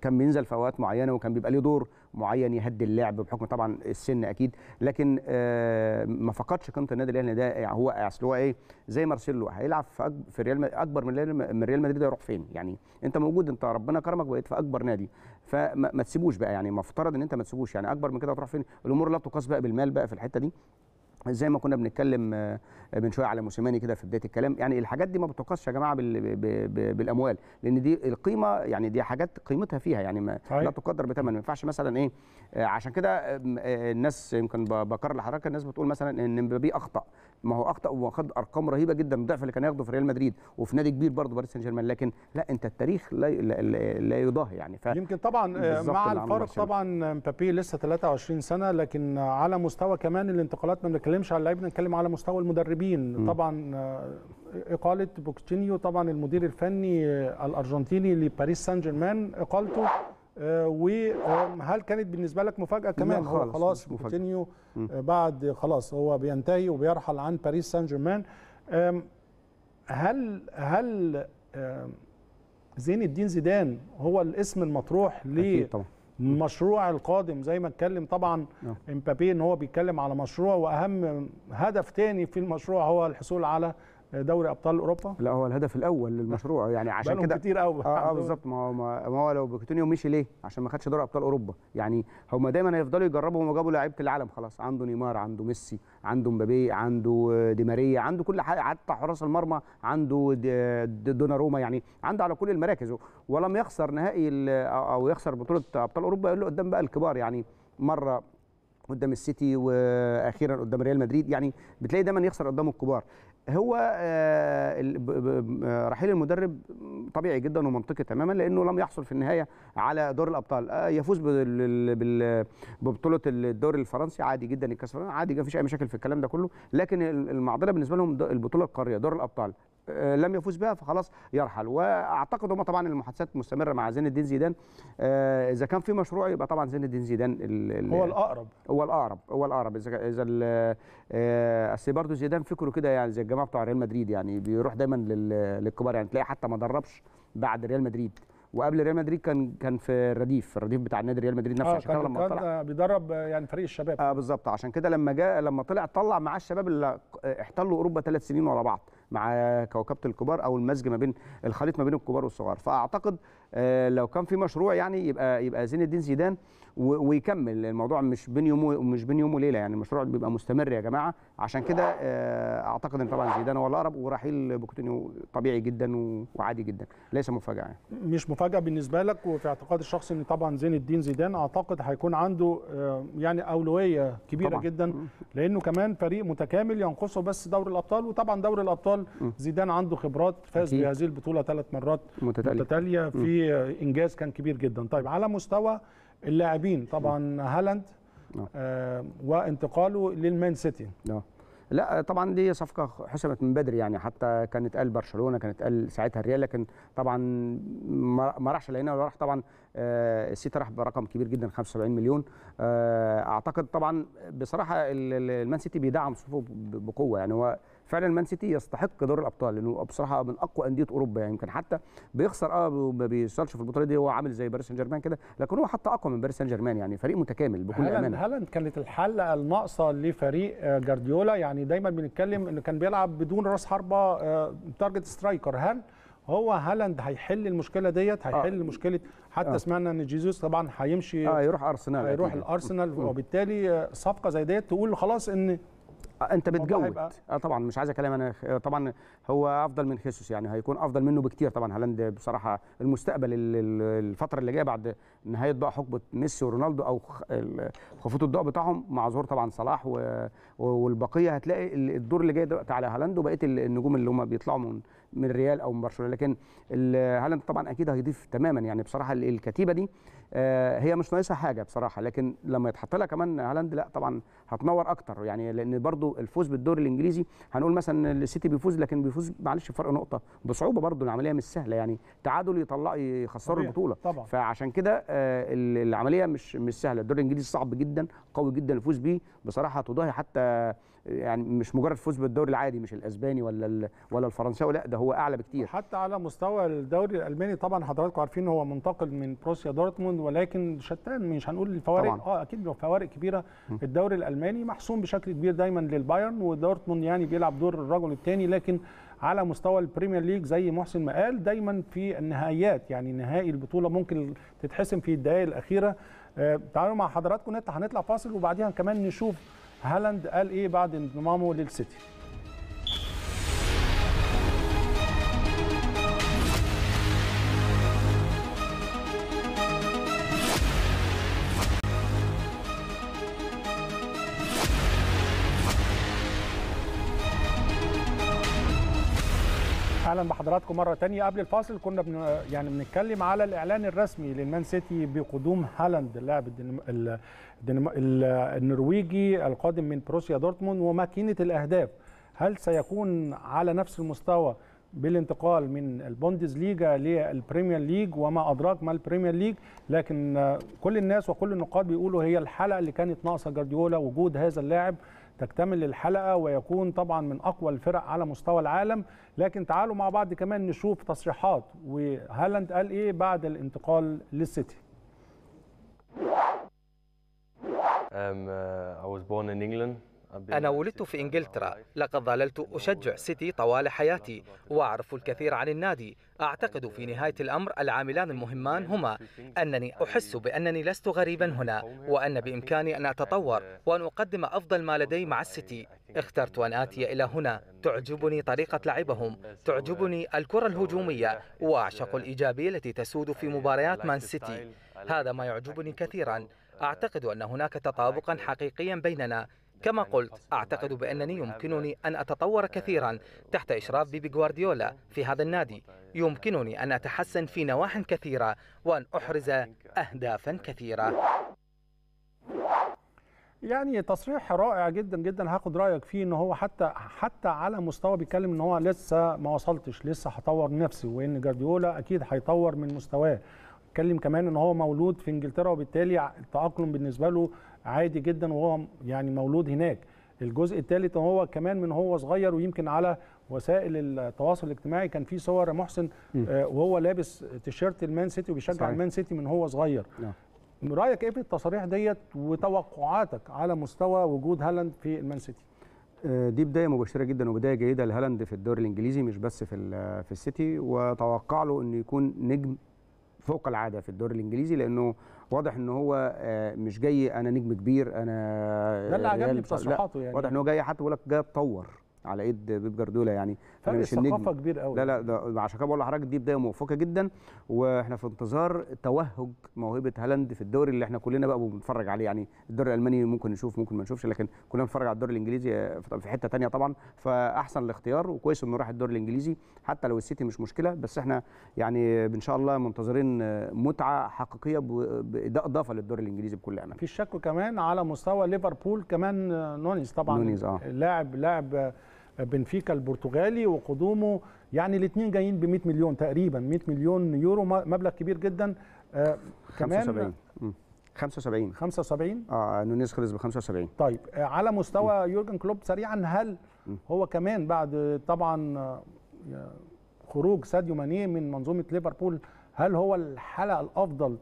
كان بينزل في اوقات معينه وكان بيبقى ليه دور معين يهدي اللعب بحكم طبعا السن اكيد لكن آه، ما فقدش قيمه النادي الاهلي ده يعني هو اصل هو ايه زي مارسيلو هيلعب في, في ريال اكبر من ريال مدريد هيروح فين يعني انت موجود انت ربنا كرمك بقيت في اكبر نادي فما تسيبوش بقى يعني مفترض ان انت ما تسيبوش يعني اكبر من كده هتروح فين الامور لا تقاس بقى بالمال بقى في الحته دي زي ما كنا بنتكلم آه، آه، من شويه على موسيماني كده في بدايه الكلام يعني الحاجات دي ما بتقاسش يا جماعه بالاموال لان دي القيمه يعني دي حاجات قيمتها فيها يعني ما لا تقدر بثمن ما ينفعش مثلا ايه آه، عشان كده الناس يمكن بكرر لحضرتك الناس بتقول مثلا ان مبابي اخطا ما هو اخطا وخد ارقام رهيبه جدا الضعف اللي كان ياخده في ريال مدريد وفي نادي كبير برضه باريس سان جيرمان لكن لا انت التاريخ لا لا, لا, لا يضاهي يعني ف... يمكن طبعا آه، مع نعم، الفرق طبعا مبابي لسه 23 سنه لكن على مستوى كمان الانتقالات ما بنتكلمش على اللعيبه بنتكلم على مستوى المدربين م. طبعا آه، اقاله بوكتينيو طبعا المدير الفني آه، الارجنتيني لباريس سان جيرمان اقالته وهل كانت بالنسبه لك مفاجاه كمان خالص خلاص كوتينيو آه، بعد خلاص هو بينتهي وبيرحل عن باريس سان جيرمان هل هل زين الدين زيدان هو الاسم المطروح للمشروع القادم زي ما اتكلم طبعا نعم. امبابي ان هو بيتكلم على مشروع واهم هدف تاني في المشروع هو الحصول على دوري ابطال اوروبا لا هو الهدف الاول للمشروع يعني عشان كده كتير قوي اه, آه بالظبط ما هو ما هو لو بوكيتينيو مشي ليه عشان ما خدش دوري ابطال اوروبا يعني هم دايما هيفضلوا يجربوا هما جابوا لعيبه العالم خلاص عنده نيمار عنده ميسي عنده مبابي عنده دي ماريا عنده كل حاجه حتى حراس المرمى عنده دوناروما يعني عنده على كل المراكز ولم يخسر نهائي او يخسر بطوله ابطال اوروبا يقول له قدام بقى الكبار يعني مره قدام السيتي واخيرا قدام ريال مدريد يعني بتلاقي دايما يخسر قدام الكبار هو آه، آه، رحيل المدرب طبيعي جدا ومنطقي تماما لانه لم يحصل في النهايه على دور الابطال آه، يفوز ببطوله الدوري الفرنسي عادي جدا الكاس عادي ما فيش اي مشاكل في الكلام ده كله لكن المعضله بالنسبه لهم البطوله القاريه دور الابطال لم يفوز بها فخلاص يرحل واعتقد هم طبعا المحادثات مستمره مع زين الدين زيدان اذا كان في مشروع يبقى طبعا زين الدين زيدان هو الاقرب هو الاقرب هو الاقرب اذا اذا آه، اصل برضه زيدان فكره كده يعني زي الجماعه بتوع ريال مدريد يعني بيروح دايما للكبار يعني تلاقي حتى ما دربش بعد ريال مدريد وقبل ريال مدريد كان كان في الرديف الرديف بتاع النادي ريال مدريد نفسه آه عشان كده لما طلع آه، بيدرب آه، يعني فريق الشباب اه بالظبط عشان كده لما جاء لما طلع طلع معاه الشباب اللي احتلوا اوروبا ثلاث سنين ورا بعض مع كوكبه الكبار او المزج ما بين الخليط ما بين الكبار والصغار فاعتقد آه، لو كان في مشروع يعني يبقى يبقى زين الدين زيدان ويكمل الموضوع مش بين يوم مش بين يوم وليله يعني المشروع بيبقى مستمر يا جماعه عشان كده آه، اعتقد ان طبعا زيدان هو الاقرب ورحيل بوكوتينيو طبيعي جدا وعادي جدا ليس مفاجاه يعني. مش مفاجاه بالنسبه لك وفي اعتقادي الشخصي ان طبعا زين الدين زيدان اعتقد هيكون عنده آه، يعني اولويه كبيره طبعا. جدا لانه كمان فريق متكامل ينقصه بس دوري الابطال وطبعا دوري الابطال زيدان عنده خبرات فاز بهذه البطوله ثلاث مرات متتاليه, متتالية في انجاز كان كبير جدا طيب على مستوى اللاعبين طبعا هالاند آه, آه، وانتقاله للمان سيتي آه. لا طبعا دي صفقه حسمت من بدري يعني حتى كانت قال برشلونه كانت قال ساعتها الريال لكن طبعا ما راحش لقينا راح طبعا آه، السيتي راح برقم كبير جدا 75 مليون اعتقد طبعا بصراحه المان سيتي بيدعم صفوفه بقوه يعني هو فعلا مان سيتي يستحق دور الابطال لانه بصراحه من اقوى انديه اوروبا يعني يمكن حتى بيخسر اه ما بيوصلش في البطوله دي هو عامل زي باريس سان جيرمان كده لكن هو حتى اقوى من باريس سان جيرمان يعني فريق متكامل بكل هلن امانه هالاند كانت الحل الناقصه لفريق آه، جارديولا يعني دايما بنتكلم انه كان بيلعب بدون راس حربه تارجت آه، سترايكر هل هو هالاند هيحل المشكله ديت آه. هيحل آه. مشكله حتى آه. سمعنا ان جيزوس طبعا هيمشي اه يروح ارسنال هيروح الارسنال وبالتالي صفقه زي ديت تقول خلاص ان آه، انت بتجود اه طبعا مش عايز اكلم انا آه، طبعا هو افضل من خيسوس يعني هيكون افضل منه بكتير طبعا هالاند بصراحه المستقبل الفتره اللي جايه بعد نهايه بقى حقبه ميسي ورونالدو او خفوت الضوء بتاعهم مع ظهور طبعا صلاح والبقيه هتلاقي الدور اللي جاي على هالاند وبقيه النجوم اللي هم بيطلعوا من من ريال او من برشلونه لكن هالاند طبعا اكيد هيضيف تماما يعني بصراحه الكتيبه دي آه، هي مش ناقصها حاجه بصراحه لكن لما يتحط لها كمان هالاند لا طبعا هتنور اكتر يعني لان برضو الفوز بالدوري الانجليزي هنقول مثلا السيتي بيفوز لكن بيفوز معلش بفرق نقطه بصعوبه برضو العمليه مش سهله يعني تعادل يطلع يخسروا البطوله طبعا. فعشان كده آه، العمليه مش مش سهله الدوري الانجليزي صعب جدا قوي جدا الفوز بيه بصراحه تضاهي حتى يعني مش مجرد فوز بالدوري العادي مش الاسباني ولا ولا الفرنساوي لا ده هو اعلى بكتير حتى على مستوى الدوري الالماني طبعا حضراتكم عارفين هو منتقل من بروسيا دورتموند ولكن شتان مش هنقول الفوارق طبعاً. اه اكيد فوارق كبيره الدوري الالماني محسوم بشكل كبير دايما للبايرن ودورتموند يعني بيلعب دور الرجل الثاني لكن على مستوى البريمير ليج زي محسن ما قال دايما في النهائيات يعني نهائي البطوله ممكن تتحسم في الدقائق الاخيره آه تعالوا مع حضراتكم نطلع هنطلع فاصل وبعديها كمان نشوف هالاند قال ايه بعد انضمامه للسيتي اهلا بحضراتكم مره تانية قبل الفاصل كنا بن يعني بنتكلم على الاعلان الرسمي للمان سيتي بقدوم هالاند اللاعب الدنم... الدنم... النرويجي القادم من بروسيا دورتموند وماكينه الاهداف هل سيكون على نفس المستوى بالانتقال من البوندز ليجا للبريمير ليج وما ادراك ما البريمير ليج لكن كل الناس وكل النقاد بيقولوا هي الحلقه اللي كانت ناقصه جارديولا وجود هذا اللاعب تكتمل الحلقه ويكون طبعا من اقوى الفرق على مستوى العالم لكن تعالوا مع بعض كمان نشوف تصريحات وهالاند قال ايه بعد الانتقال للسيتي Um, uh, I was born in England. أنا ولدت في إنجلترا لقد ظللت أشجع سيتي طوال حياتي وأعرف الكثير عن النادي أعتقد في نهاية الأمر العاملان المهمان هما أنني أحس بأنني لست غريبا هنا وأن بإمكاني أن أتطور وأن أقدم أفضل ما لدي مع السيتي اخترت أن آتي إلى هنا تعجبني طريقة لعبهم تعجبني الكرة الهجومية وأعشق الإيجابية التي تسود في مباريات مان سيتي هذا ما يعجبني كثيرا أعتقد أن هناك تطابقا حقيقيا بيننا كما قلت أعتقد بأنني يمكنني أن أتطور كثيرا تحت إشراف بيبي غوارديولا في هذا النادي يعني. يمكنني أن أتحسن في نواح كثيرة وأن أحرز أهدافا كثيرة يعني تصريح رائع جدا جدا هاخد رايك فيه ان هو حتى حتى على مستوى بيتكلم ان هو لسه ما وصلتش لسه هطور نفسي وان جارديولا اكيد هيطور من مستواه بتكلم كمان ان هو مولود في انجلترا وبالتالي التاقلم بالنسبه له عادي جدا وهو يعني مولود هناك الجزء الثالث هو كمان من هو صغير ويمكن على وسائل التواصل الاجتماعي كان في صور محسن آه وهو لابس تيشيرت المان سيتي وبيشجع المان سيتي من هو صغير نعم. رايك ايه في التصاريح ديت وتوقعاتك على مستوى وجود هالاند في المان سيتي آه، دي بدايه مباشره جدا وبدايه جيده لهالاند في الدوري الانجليزي مش بس في في السيتي وتوقع له انه يكون نجم فوق العاده في الدوري الانجليزي لانه واضح ان هو آه، مش جاي انا نجم كبير انا ده اللي آه، عجبني بتصريحاته يعني واضح ان هو جاي حتى بيقول لك جاي اتطور على ايد بيب جاردولا يعني فرق ثقافه كبير قوي لا لا ده عشان كده بقول لحضرتك دي بدايه موفقه جدا واحنا في انتظار توهج موهبه هالاند في الدوري اللي احنا كلنا بقى بنتفرج عليه يعني الدوري الالماني ممكن نشوف ممكن ما نشوفش لكن كلنا بنتفرج على الدوري الانجليزي آه، في حته ثانيه طبعا فاحسن الاختيار وكويس انه راح الدوري الانجليزي حتى لو السيتي مش مشكله بس احنا يعني ان شاء الله منتظرين آه، متعه حقيقيه باضافه للدوري الانجليزي بكل امانه في شك كمان على مستوى ليفربول كمان آه، نونيز طبعا نونيز اه لاعب لاعب بنفيكا البرتغالي وقدومه يعني الاثنين جايين ب 100 مليون تقريبا 100 مليون يورو مبلغ كبير جدا آه كمان 75 75 75 اه نونيز خلص ب 75 طيب آه على مستوى يورجن كلوب سريعا هل هو كمان بعد طبعا آه، خروج ساديو ماني من منظومه ليفربول هل هو الحلقه الافضل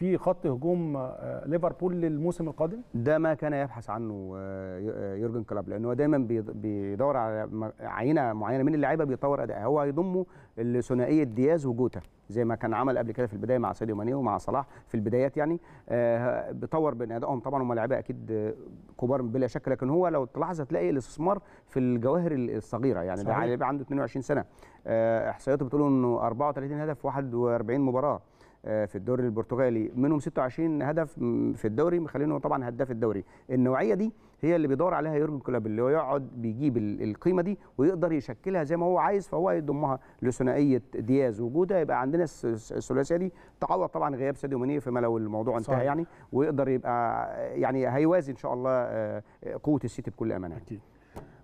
في خط هجوم آه، ليفربول للموسم القادم؟ ده ما كان يبحث عنه آه، يورجن كلوب لان هو دايما بيدور على عينه معينه من اللعيبه بيطور ادائها هو هيضمه لثنائيه دياز وجوتا زي ما كان عمل قبل كده في البدايه مع ساديو ماني ومع صلاح في البدايات يعني آه بيطور بين ادائهم طبعا هم لعيبه اكيد كبار بلا شك لكن هو لو تلاحظ هتلاقي الاستثمار في الجواهر الصغيره يعني ده عنده 22 سنه آه احصائياته بتقول انه 34 هدف في 41 مباراه آه، في الدوري البرتغالي منهم 26 هدف في الدوري مخلينه طبعا هداف الدوري النوعيه دي هي اللي بيدور عليها يورجن كلوب اللي هو يقعد بيجيب القيمه دي ويقدر يشكلها زي ما هو عايز فهو يضمها لثنائيه دياز وجوده يبقى عندنا الثلاثيه دي تعوض طبعا غياب ساديو ماني فيما لو الموضوع انتهى صحيح. يعني ويقدر يبقى يعني هيوازي ان شاء الله آه، قوه السيتي بكل امانه أكيد.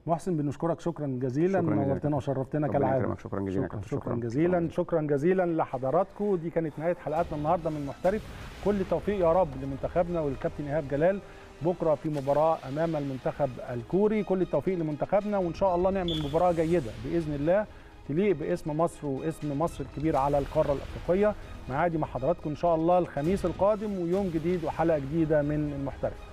محسن بنشكرك شكرا جزيلا نورتنا وشرفتنا كالعاده شكرا جزيلا شكرا, شكرا, شكرا جزيلا شكرا جزيلا لحضراتكم دي كانت نهايه حلقاتنا النهارده من محترف كل توفيق يا رب لمنتخبنا والكابتن ايهاب جلال بكره في مباراه امام المنتخب الكوري كل التوفيق لمنتخبنا وان شاء الله نعمل مباراه جيده باذن الله تليق باسم مصر واسم مصر الكبير على القاره الافريقيه معادي مع حضراتكم ان شاء الله الخميس القادم ويوم جديد وحلقه جديده من المحترف